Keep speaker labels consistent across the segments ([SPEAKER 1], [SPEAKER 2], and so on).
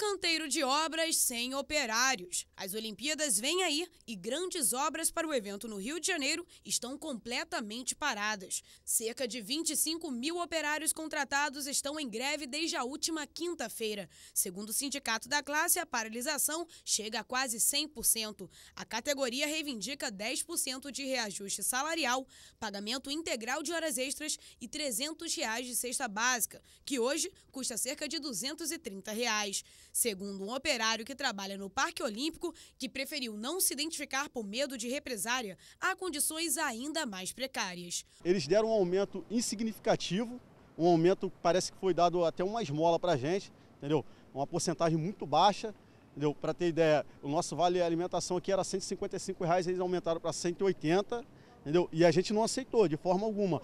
[SPEAKER 1] Canteiro de obras sem operários. As Olimpíadas vêm aí e grandes obras para o evento no Rio de Janeiro estão completamente paradas. Cerca de 25 mil operários contratados estão em greve desde a última quinta-feira. Segundo o sindicato da classe, a paralisação chega a quase 100%. A categoria reivindica 10% de reajuste salarial, pagamento integral de horas extras e 300 reais de cesta básica, que hoje custa cerca de 230 reais segundo um operário que trabalha no Parque Olímpico, que preferiu não se identificar por medo de represária, há condições ainda mais precárias.
[SPEAKER 2] Eles deram um aumento insignificativo, um aumento parece que foi dado até uma esmola para a gente, entendeu? Uma porcentagem muito baixa. Para ter ideia, o nosso vale alimentação aqui era R$ 155, reais, eles aumentaram para 180, entendeu? E a gente não aceitou de forma alguma.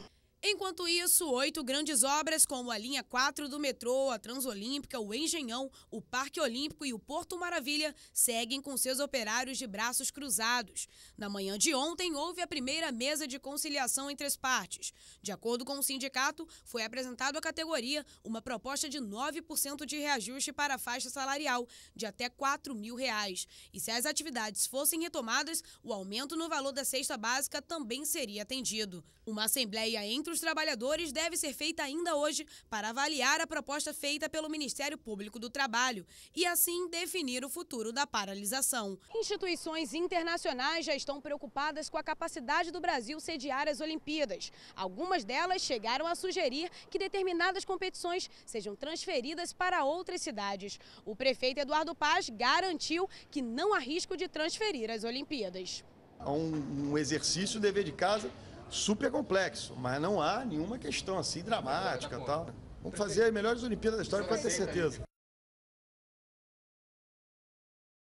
[SPEAKER 1] Enquanto isso, oito grandes obras como a linha 4 do metrô, a Transolímpica, o Engenhão, o Parque Olímpico e o Porto Maravilha seguem com seus operários de braços cruzados. Na manhã de ontem, houve a primeira mesa de conciliação entre as partes. De acordo com o sindicato, foi apresentado à categoria uma proposta de 9% de reajuste para a faixa salarial, de até R$ 4 mil. Reais. E se as atividades fossem retomadas, o aumento no valor da cesta básica também seria atendido. Uma assembleia entre os os Trabalhadores deve ser feita ainda hoje para avaliar a proposta feita pelo Ministério Público do Trabalho e, assim, definir o futuro da paralisação. Instituições internacionais já estão preocupadas com a capacidade do Brasil sediar as Olimpíadas. Algumas delas chegaram a sugerir que determinadas competições sejam transferidas para outras cidades. O prefeito Eduardo Paz garantiu que não há risco de transferir as Olimpíadas.
[SPEAKER 2] Há é um, um exercício, dever de casa super complexo, mas não há nenhuma questão assim dramática tal. Vamos fazer as melhores Olimpíadas da história para ter certeza. Né?